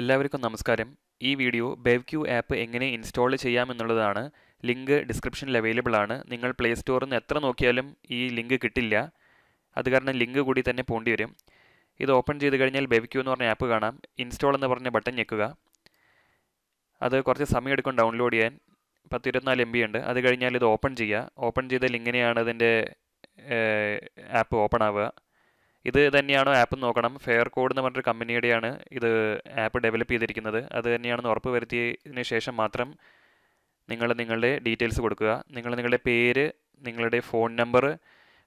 എല്ലാവർക്കും നമസ്കാരം ഈ വീഡിയോ ബെവ്ക്യൂ ആപ്പ് എങ്ങനെ ഇൻസ്റ്റാൾ ചെയ്യാമെന്നുള്ളതാണ് ലിങ്ക് ഡിസ്ക്രിപ്ഷനിൽ അവൈലബിൾ ആണ് നിങ്ങൾ പ്ലേ സ്റ്റോറിൽ നിന്ന് എത്ര നോക്കിയാലും ഈ ലിങ്ക് കിട്ടില്ല അത് കാരണം ലിങ്ക് കൂടി തന്നെ പോണ്ടി വരും ഇത് ഓപ്പൺ ചെയ്ത് കഴിഞ്ഞാൽ ബെവ്ക്യൂ എന്ന് പറഞ്ഞ ആപ്പ് കാണാം ഇൻസ്റ്റാൾ എന്ന് പറഞ്ഞ ബട്ടൺ ഞെക്കുക അത് കുറച്ച് സമയം എടുക്കും ഡൗൺലോഡ് ചെയ്യാൻ പത്ത് ഇരുപത്തിനാല് എം ബി ഉണ്ട് അത് കഴിഞ്ഞാൽ ഇത് ഓപ്പൺ ചെയ്യുക ഓപ്പൺ ചെയ്താൽ ഇങ്ങനെയാണ് ഇതിൻ്റെ ആപ്പ് ഓപ്പൺ ആവുക ഇത് തന്നെയാണോ ആപ്പ് നോക്കണം ഫെയർ കോഡ് എന്ന് പറഞ്ഞൊരു കമ്പനിയുടെയാണ് ഇത് ആപ്പ് ഡെവലപ്പ് ചെയ്തിരിക്കുന്നത് അത് തന്നെയാണെന്ന് ഉറപ്പ് വരുത്തിയതിന് ശേഷം മാത്രം നിങ്ങൾ നിങ്ങളുടെ ഡീറ്റെയിൽസ് കൊടുക്കുക നിങ്ങൾ നിങ്ങളുടെ പേര് നിങ്ങളുടെ ഫോൺ നമ്പർ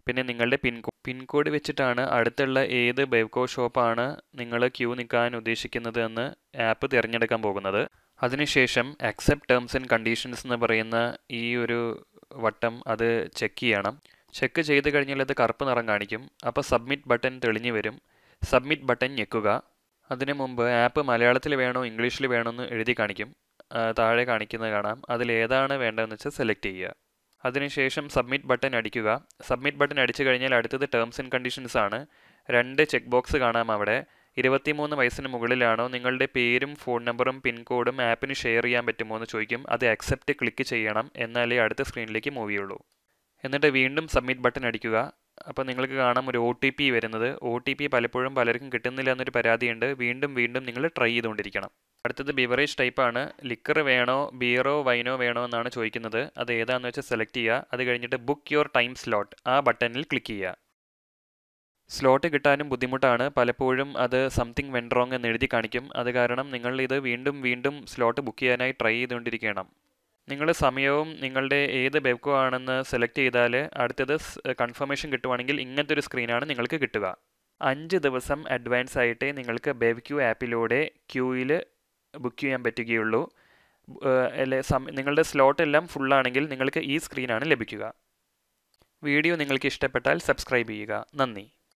പിന്നെ നിങ്ങളുടെ പിൻകോ പിൻകോഡ് വെച്ചിട്ടാണ് അടുത്തുള്ള ഏത് ബെവ്കോ ഷോപ്പാണ് നിങ്ങൾ ക്യൂ നിൽക്കാൻ ഉദ്ദേശിക്കുന്നത് എന്ന് ആപ്പ് തിരഞ്ഞെടുക്കാൻ പോകുന്നത് അതിനുശേഷം അക്സെപ്റ്റ് ടേംസ് ആൻഡ് കണ്ടീഷൻസ് എന്ന് പറയുന്ന ഈ ഒരു വട്ടം അത് ചെക്ക് ചെയ്യണം ചെക്ക് ചെയ്ത് കഴിഞ്ഞാൽ അത് കറുപ്പ് നിറം കാണിക്കും അപ്പോൾ സബ്മിറ്റ് ബട്ടൺ തെളിഞ്ഞു വരും സബ്മിറ്റ് ബട്ടൺ ഞെക്കുക അതിനു മുമ്പ് ആപ്പ് മലയാളത്തിൽ വേണോ ഇംഗ്ലീഷിൽ വേണോ എന്ന് എഴുതി കാണിക്കും താഴെ കാണിക്കുന്നത് കാണാം അതിലേതാണ് വേണ്ടതെന്ന് വെച്ചാൽ സെലക്ട് ചെയ്യുക അതിനുശേഷം സബ്മിറ്റ് ബട്ടൺ അടിക്കുക സബ്മിറ്റ് ബട്ടൺ അടിച്ചു കഴിഞ്ഞാൽ അടുത്തത് ടേംസ് ആൻഡ് കണ്ടീഷൻസ് ആണ് രണ്ട് ചെക്ക് ബോക്സ് കാണാം അവിടെ ഇരുപത്തിമൂന്ന് വയസ്സിന് മുകളിലാണോ നിങ്ങളുടെ പേരും ഫോൺ നമ്പറും പിൻകോഡും ആപ്പിന് ഷെയർ ചെയ്യാൻ പറ്റുമോ എന്ന് ചോദിക്കും അത് അക്സെപ്റ്റ് ക്ലിക്ക് ചെയ്യണം എന്നാലേ അടുത്ത സ്ക്രീനിലേക്ക് മൂവ് ചെയ്യുള്ളൂ എന്നിട്ട് വീണ്ടും സബ്മിറ്റ് ബട്ടൺ അടിക്കുക അപ്പോൾ നിങ്ങൾക്ക് കാണാം ഒരു ഒ ടി പി വരുന്നത് ഒ ടി പി പലപ്പോഴും പലർക്കും കിട്ടുന്നില്ല എന്നൊരു പരാതിയുണ്ട് വീണ്ടും വീണ്ടും നിങ്ങൾ ട്രൈ ചെയ്തുകൊണ്ടിരിക്കണം അടുത്തത് ബിവറേജ് ടൈപ്പാണ് ലിക്കർ വേണോ ബിയറോ വൈനോ വേണോ എന്നാണ് ചോദിക്കുന്നത് അത് ഏതാണെന്ന് വെച്ചാൽ സെലക്ട് ചെയ്യുക അത് കഴിഞ്ഞിട്ട് ബുക്ക് യുവർ ടൈം സ്ലോട്ട് ആ ബട്ടണിൽ ക്ലിക്ക് ചെയ്യുക സ്ലോട്ട് കിട്ടാനും ബുദ്ധിമുട്ടാണ് പലപ്പോഴും അത് സംതിങ് വെൻഡ് റോങ് എന്ന് എഴുതി കാണിക്കും അത് കാരണം നിങ്ങൾ ഇത് വീണ്ടും വീണ്ടും സ്ലോട്ട് ബുക്ക് ചെയ്യാനായി ട്രൈ ചെയ്തുകൊണ്ടിരിക്കണം നിങ്ങളുടെ സമയവും നിങ്ങളുടെ ഏത് ബെബ്കോ ആണെന്ന് സെലക്ട് ചെയ്താൽ അടുത്തത് കൺഫർമേഷൻ കിട്ടുവാണെങ്കിൽ ഇങ്ങനത്തെ ഒരു സ്ക്രീനാണ് നിങ്ങൾക്ക് കിട്ടുക അഞ്ച് ദിവസം അഡ്വാൻസ് ആയിട്ടേ നിങ്ങൾക്ക് ബെബ്ക്യൂ ആപ്പിലൂടെ ക്യൂയിൽ ബുക്ക് ചെയ്യാൻ പറ്റുകയുള്ളൂ അല്ലെ നിങ്ങളുടെ സ്ലോട്ട് എല്ലാം ഫുള്ളാണെങ്കിൽ നിങ്ങൾക്ക് ഈ സ്ക്രീനാണ് ലഭിക്കുക വീഡിയോ നിങ്ങൾക്ക് ഇഷ്ടപ്പെട്ടാൽ സബ്സ്ക്രൈബ് ചെയ്യുക നന്ദി